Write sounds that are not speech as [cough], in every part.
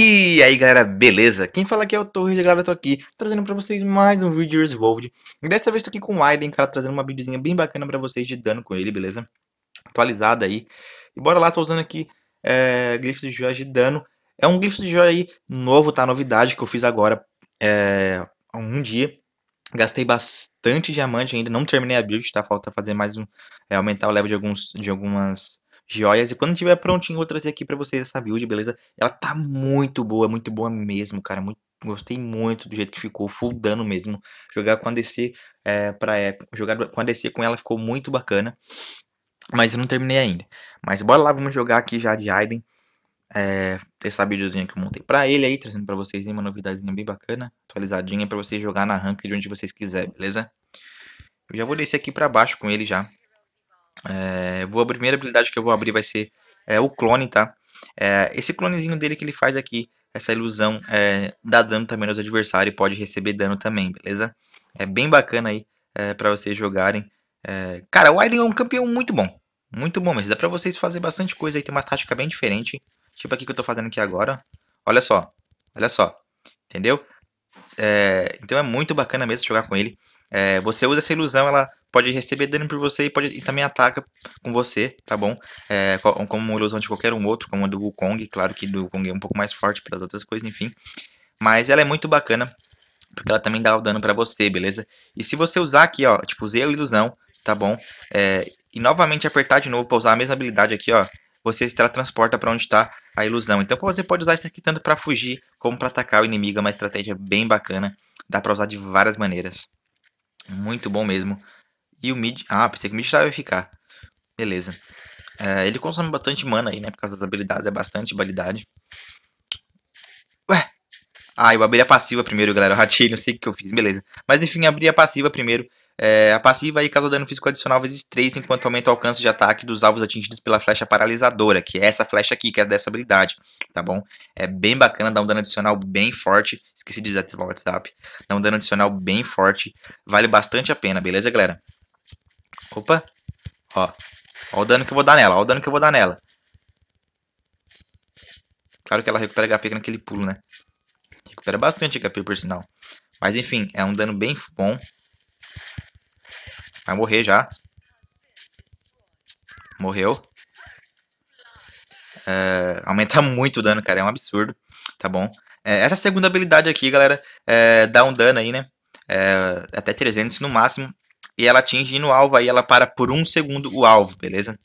E aí galera, beleza? Quem fala aqui é o Torres e galera, eu tô aqui trazendo pra vocês mais um vídeo de Resolved. E dessa vez tô aqui com o Aiden, cara, trazendo uma videozinha bem bacana pra vocês de dano com ele, beleza? Atualizada aí. E bora lá, tô usando aqui é, glifos de joia de dano. É um glifo de joia aí novo, tá? Novidade que eu fiz agora é, há um dia. Gastei bastante diamante ainda, não terminei a build, tá? Falta fazer mais um... É, aumentar o level de, alguns, de algumas joias. E quando tiver prontinho, eu vou trazer aqui para vocês essa build, beleza? Ela tá muito boa, muito boa mesmo, cara. Muito, gostei muito do jeito que ficou, full dano mesmo. Jogar com a DC, é, pra, é, jogar com a DC com ela ficou muito bacana. Mas eu não terminei ainda. Mas bora lá, vamos jogar aqui já de Aiden. É, essa videozinha que eu montei pra ele aí, trazendo pra vocês uma novidadezinha bem bacana, atualizadinha, pra vocês jogar na rank de onde vocês quiserem, beleza? Eu já vou descer aqui pra baixo com ele já. É, vou, a primeira habilidade que eu vou abrir vai ser é, o clone, tá? É, esse clonezinho dele que ele faz aqui, essa ilusão, é, dá dano também aos adversários e pode receber dano também, beleza? É bem bacana aí é, para vocês jogarem. É, cara, o Aileen é um campeão muito bom. Muito bom mesmo. Dá pra vocês fazer bastante coisa aí, tem uma tática bem diferente. Tipo aqui que eu tô fazendo aqui agora. Olha só, olha só. Entendeu? É, então é muito bacana mesmo jogar com ele. você usa essa ilusão, ela pode receber dano por você e, pode, e também ataca com você, tá bom? É, como ilusão de qualquer um outro, como a do Wukong. Claro que do Wukong é um pouco mais forte pelas outras coisas, enfim. Mas ela é muito bacana, porque ela também dá o dano para você, beleza? E se você usar aqui, ó, tipo, usei a ilusão, tá bom? É, e novamente apertar de novo para usar a mesma habilidade aqui, ó. Você se transporta para onde está a ilusão. Então você pode usar isso aqui tanto para fugir como para atacar o inimigo. É uma estratégia bem bacana. Dá para usar de várias maneiras. Muito bom mesmo. E o mid. Ah, pensei que o mid vai ficar. Beleza. É, ele consome bastante mana aí, né? Por causa das habilidades, é bastante validade Ué! Ah, eu abri a passiva primeiro, galera. O [laughs] ratilho, não sei o que eu fiz, beleza. Mas enfim, abri a passiva primeiro. É, a passiva aí causa dano físico adicional vezes 3, enquanto aumenta o alcance de ataque dos alvos atingidos pela flecha paralisadora, que é essa flecha aqui, que é dessa habilidade, tá bom? É bem bacana, dá um dano adicional bem forte. Esqueci de desativar o WhatsApp. Dá um dano adicional bem forte. Vale bastante a pena, beleza, galera? Opa. Ó. Ó o dano que eu vou dar nela. Ó o dano que eu vou dar nela. Claro que ela recupera HP naquele pulo, né? Recupera bastante HP, por sinal. Mas enfim, é um dano bem bom. Vai morrer já. Morreu. É, aumenta [laughs] muito o dano, cara. É um absurdo. Tá bom. É, essa segunda habilidade aqui, galera, é, dá um dano aí, né? É, até 300 no máximo e ela atinge no alvo aí, ela para por um segundo o alvo, beleza?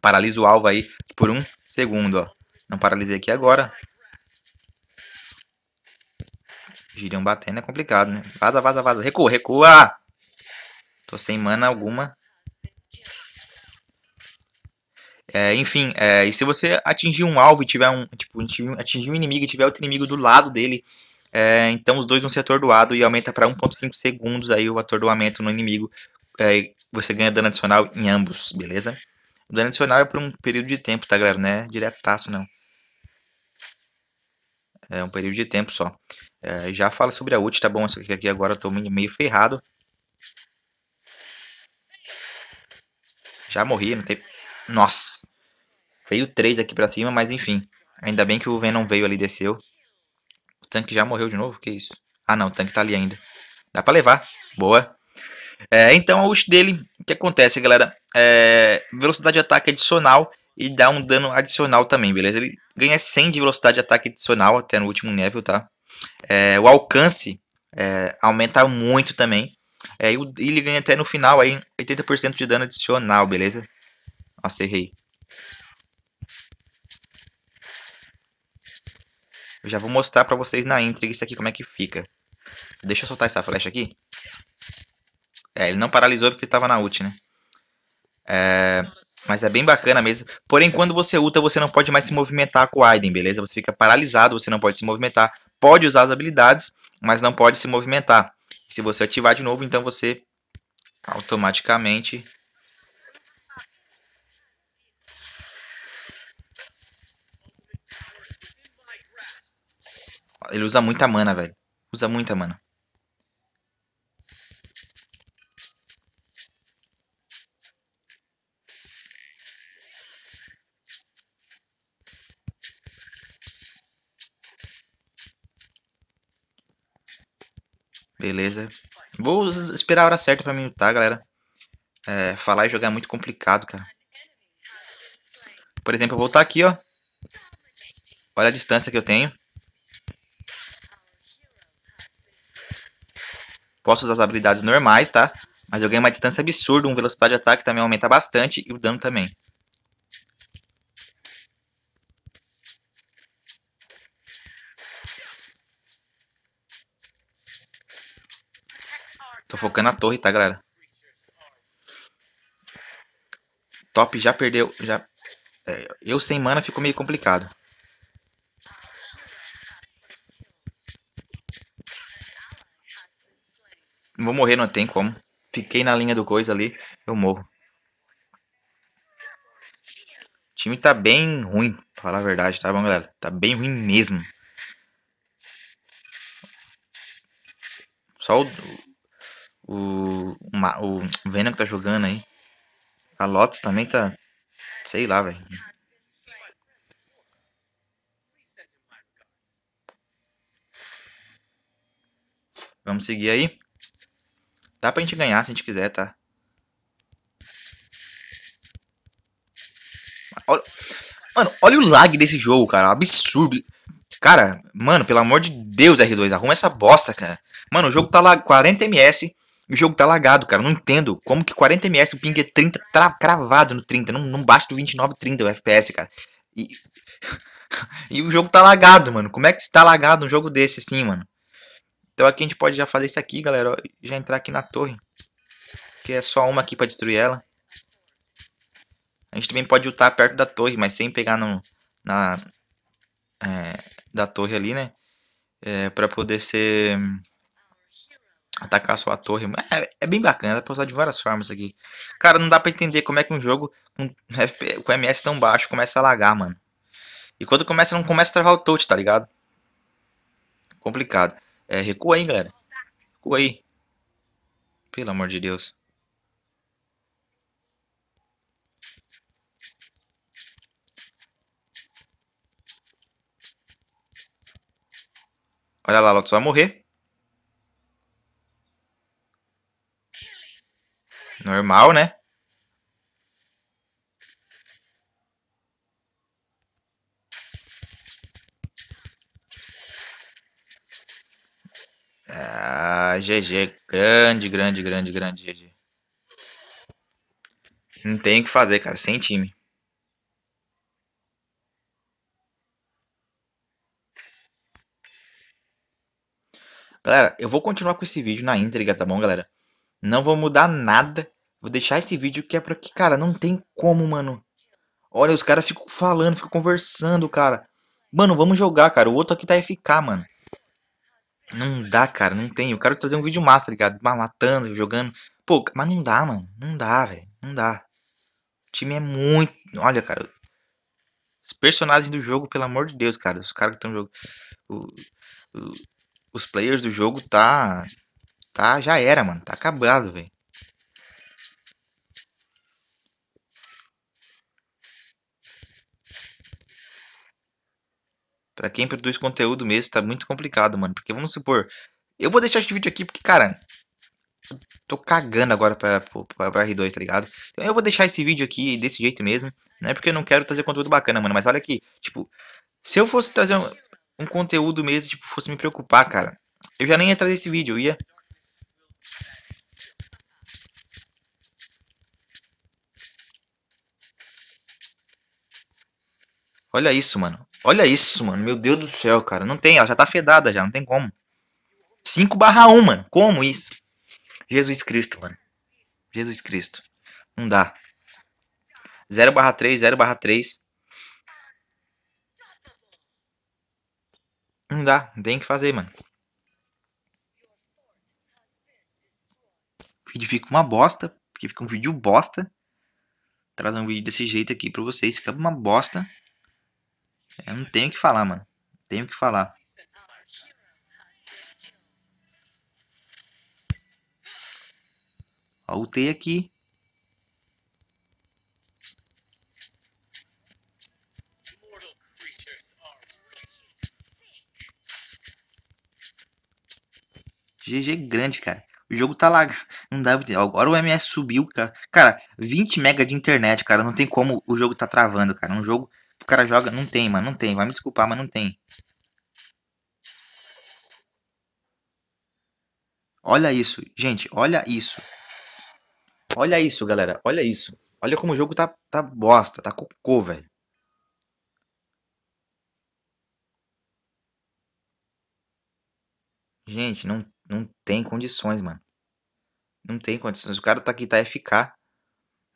Paralisa o alvo aí por um segundo, ó. Não paralisei aqui agora. giriam batendo é complicado, né? Vaza, vaza, vaza. Recua, recua! Tô sem mana alguma. É, enfim, é, e se você atingir um alvo e tiver um. Tipo, atingir um inimigo e tiver outro inimigo do lado dele, é, então os dois vão ser atordoados e aumenta para 1,5 segundos aí o atordoamento no inimigo é, você ganha dano adicional em ambos, beleza? O dano adicional é por um período de tempo, tá galera? Não é diretaço não. É um período de tempo só. É, já fala sobre a ult, tá bom? Essa aqui agora eu tô meio ferrado. Já morri, não tem... Nossa! Veio 3 aqui pra cima, mas enfim. Ainda bem que o Venom veio ali, desceu. O tanque já morreu de novo? Que isso? Ah não, o tanque tá ali ainda. Dá pra levar. Boa. É, então a ult dele, o que acontece, galera? É, velocidade de ataque adicional e dá um dano adicional também, beleza? Ele ganha 100 de velocidade de ataque adicional até no último nível, tá? É, o alcance é, aumenta muito também. É, e ele ganha até no final aí 80% de dano adicional, beleza? Nossa, errei. Eu já vou mostrar pra vocês na intriga isso aqui como é que fica. Deixa eu soltar essa flecha aqui. É, ele não paralisou porque ele tava na ult, né? É, mas é bem bacana mesmo. Porém, quando você ulta, você não pode mais se movimentar com o Aiden, beleza? Você fica paralisado, você não pode se movimentar. Pode usar as habilidades, mas não pode se movimentar. Se você ativar de novo, então você automaticamente... Ele usa muita mana, velho. Usa muita mana. Beleza. Vou esperar a hora certa pra mim lutar, galera. É, falar e jogar é muito complicado, cara. Por exemplo, eu vou voltar aqui, ó. Olha a distância que eu tenho. Posso usar as habilidades normais, tá? Mas eu ganho uma distância absurda, uma velocidade de ataque também aumenta bastante e o dano também. Tô focando na torre, tá, galera? Top já perdeu. Já... É, eu sem mana ficou meio complicado. Não vou morrer, não tem como. Fiquei na linha do coisa ali, eu morro. O time tá bem ruim, pra falar a verdade, tá bom, galera? Tá bem ruim mesmo. Só o, o, o Venom que tá jogando aí. A Lotus também tá. Sei lá, velho. Vamos seguir aí. Dá pra gente ganhar se a gente quiser, tá? Olha... Mano, olha o lag desse jogo, cara. Absurdo. Cara, mano, pelo amor de Deus, R2, arruma essa bosta, cara. Mano, o jogo tá lá 40 ms o jogo tá lagado, cara. Não entendo como que 40ms o ping é 30, tá cravado no 30. Não, não baixa do 29, 30 o FPS, cara. E, [laughs] e o jogo tá lagado, mano. Como é que está lagado um jogo desse assim, mano? Então aqui a gente pode já fazer isso aqui, galera. já entrar aqui na torre. Que é só uma aqui pra destruir ela. A gente também pode lutar perto da torre, mas sem pegar no, na... É, da torre ali, né? É, pra poder ser atacar sua torre. É, é bem bacana, dá pra usar de várias formas aqui. Cara, não dá pra entender como é que um jogo com, com MS tão baixo começa a lagar, mano. E quando começa, não começa a travar o touch, tá ligado? Complicado. É, recua aí, galera. Recua aí. Pelo amor de Deus. Olha lá, Lotus vai morrer. normal, né? Ah, GG, grande, grande, grande, grande GG. Não tem o que fazer, cara, sem time. Galera, eu vou continuar com esse vídeo na íntegra, tá bom, galera? Não vou mudar nada Vou deixar esse vídeo que é pra que, cara, não tem como, mano. Olha, os caras ficam falando, ficam conversando, cara. Mano, vamos jogar, cara. O outro aqui tá FK, mano. Não dá, cara, não tem. Eu quero trazer um vídeo massa, tá ligado? Matando, jogando. Pô, mas não dá, mano. Não dá, velho. Não dá. O time é muito... Olha, cara. Os personagens do jogo, pelo amor de Deus, cara. Os caras que estão jogando... O... O... Os players do jogo tá... Tá... Já era, mano. Tá acabado, velho. Para quem produz conteúdo mesmo, tá muito complicado, mano. Porque vamos supor, eu vou deixar esse vídeo aqui porque, cara, tô cagando agora pra, pra, pra, R2, tá ligado? Então eu vou deixar esse vídeo aqui desse jeito mesmo. Não é porque eu não quero trazer conteúdo bacana, mano. Mas olha aqui, tipo, se eu fosse trazer um, um conteúdo mesmo, tipo, fosse me preocupar, cara, eu já nem ia trazer esse vídeo, eu ia... Olha isso, mano. Olha isso, mano. Meu Deus do céu, cara. Não tem, ela já tá fedada já, não tem como. 5 barra 1, mano. Como isso? Jesus Cristo, mano. Jesus Cristo. Não dá. 0 barra 3, 0 barra 3. Não dá. Não tem o que fazer, mano. O vídeo fica uma bosta. Porque fica um vídeo bosta. Trazer um vídeo desse jeito aqui pra vocês. Fica uma bosta. Eu não tenho o que falar, mano. Tenho o que falar. Ó, ultei aqui. GG grande, cara. O jogo tá lá. Não dá Agora o MS subiu, cara. Cara, 20 mega de internet, cara. Não tem como o jogo tá travando, cara. É um jogo o cara joga. Não tem, mano. Não tem. Vai me desculpar, mas não tem. Olha isso, gente. Olha isso. Olha isso, galera. Olha isso. Olha como o jogo tá, tá bosta. Tá cocô, velho. Gente, não, não tem condições, mano. Não tem condições. O cara tá aqui, tá FK.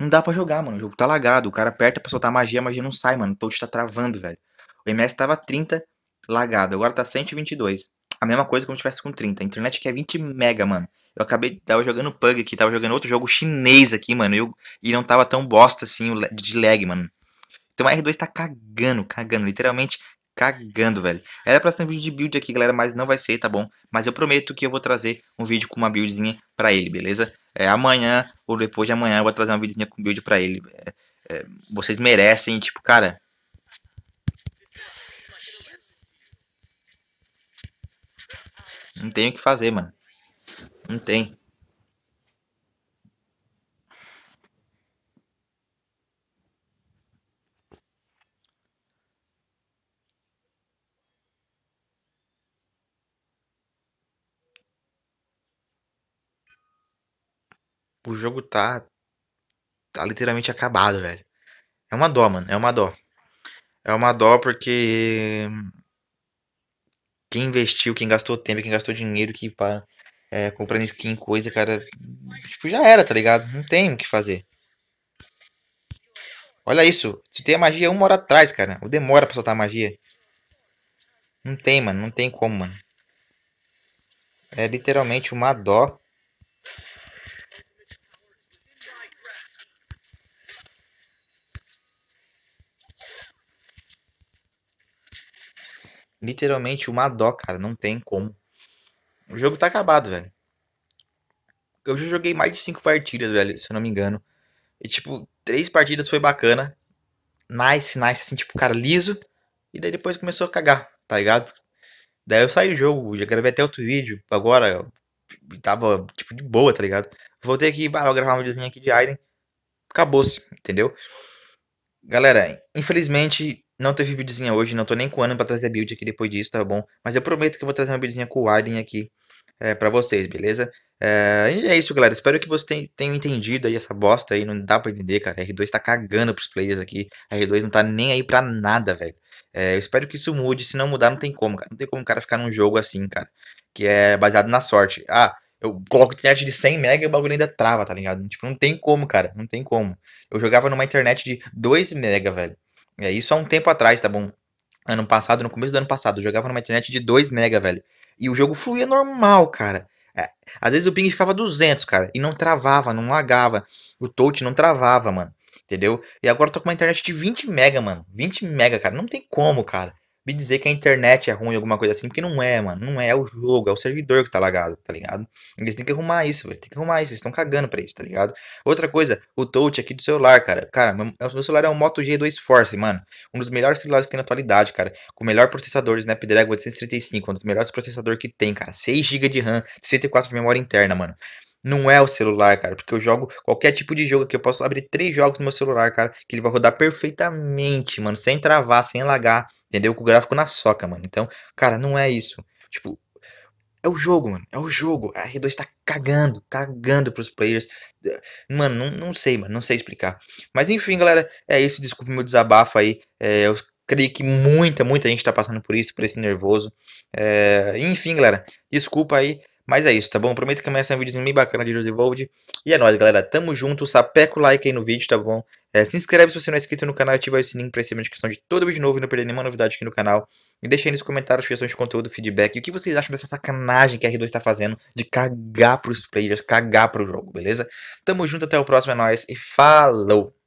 Não dá para jogar, mano. O jogo tá lagado. O cara aperta pra soltar magia, a magia não sai, mano. O touch tá travando, velho. O MS tava 30 lagado, agora tá 122. A mesma coisa como se tivesse com 30. A internet que é 20 mega, mano. Eu acabei, tava jogando Pug aqui, tava jogando outro jogo chinês aqui, mano. Eu, e não tava tão bosta assim de lag, mano. Então a R2 tá cagando, cagando. Literalmente cagando, velho. Era pra ser um vídeo de build aqui, galera, mas não vai ser, tá bom? Mas eu prometo que eu vou trazer um vídeo com uma buildzinha pra ele, beleza? É, amanhã ou depois de amanhã eu vou trazer uma buildzinha com build pra ele. É, é, vocês merecem, tipo, cara... Não tem o que fazer, mano. Não tem. o jogo tá, tá literalmente acabado, velho. É uma dó, mano. É uma dó. É uma dó porque quem investiu, quem gastou tempo, quem gastou dinheiro, que para é, comprando skin, coisa, cara, tipo, já era, tá ligado? Não tem o que fazer. Olha isso, se tem a magia uma hora atrás, cara. o demora pra soltar a magia. Não tem, mano, não tem como, mano. É literalmente uma dó. Literalmente uma dó, cara. Não tem como. O jogo tá acabado, velho. Eu já joguei mais de cinco partidas, velho, se eu não me engano. E, tipo, três partidas foi bacana. Nice, nice, assim, tipo, cara, liso. E daí depois começou a cagar, tá ligado? Daí eu saí do jogo, já gravei até outro vídeo. Agora, tava, tipo, de boa, tá ligado? Voltei aqui, vou gravar um videozinho aqui de Aiden. Acabou-se, entendeu? Galera, infelizmente, não teve buildzinha hoje, não tô nem com ano pra trazer build aqui depois disso, tá bom? Mas eu prometo que eu vou trazer uma buildzinha com o Alien aqui é, pra vocês, beleza? É, é isso, galera. Espero que vocês tenham entendido aí essa bosta aí. Não dá pra entender, cara. R2 tá cagando pros players aqui. R2 não tá nem aí pra nada, velho. É, eu espero que isso mude. Se não mudar, não tem como, cara. Não tem como o cara ficar num jogo assim, cara. Que é baseado na sorte. Ah, eu coloco internet de 100 mega e o bagulho ainda trava, tá ligado? Tipo, não tem como, cara. Não tem como. Eu jogava numa internet de 2 mega, velho. É isso há um tempo atrás, tá bom? Ano passado, no começo do ano passado, eu jogava numa internet de 2 mega, velho. E o jogo fluía normal, cara. É, às vezes o ping ficava 200, cara, e não travava, não lagava. O touch não travava, mano. Entendeu? E agora eu tô com uma internet de 20 mega, mano. 20 mega, cara. Não tem como, cara me dizer que a internet é ruim, alguma coisa assim, porque não é, mano. Não é, é o jogo, é o servidor que tá lagado, tá ligado? Eles têm que arrumar isso, velho. Tem que arrumar isso, eles estão cagando pra isso, tá ligado? Outra coisa, o touch aqui do celular, cara. Cara, meu celular é um Moto G2 Force, mano. Um dos melhores celulares que tem na atualidade, cara. Com o melhor processador Snapdragon 835, um dos melhores processadores que tem, cara. 6 GB de RAM, 64 de memória interna, mano não é o celular, cara. Porque eu jogo qualquer tipo de jogo aqui. Eu posso abrir três jogos no meu celular, cara. Que ele vai rodar perfeitamente, mano. Sem travar, sem lagar. Entendeu? Com o gráfico na soca, mano. Então, cara, não é isso. Tipo, é o jogo, mano. É o jogo. A R2 tá cagando, cagando pros players. Mano, não, não sei, mano. Não sei explicar. Mas enfim, galera. É isso. Desculpa o meu desabafo aí. É, eu creio que muita, muita gente tá passando por isso, por esse nervoso. É, enfim, galera. Desculpa aí. Mas é isso, tá bom? Prometo que amanhã sai um vídeo bem bacana de Rosevold. E é nóis, galera. Tamo junto. Sapeca o like aí no vídeo, tá bom? É, se inscreve se você não é inscrito no canal e ativa o sininho pra receber a notificação de todo vídeo novo e não perder nenhuma novidade aqui no canal. E deixa aí nos comentários sugestões de conteúdo, feedback. E o que vocês acham dessa sacanagem que a R2 tá fazendo de cagar pros players, cagar pro jogo, beleza? Tamo junto, até o próximo, é nóis. E falou!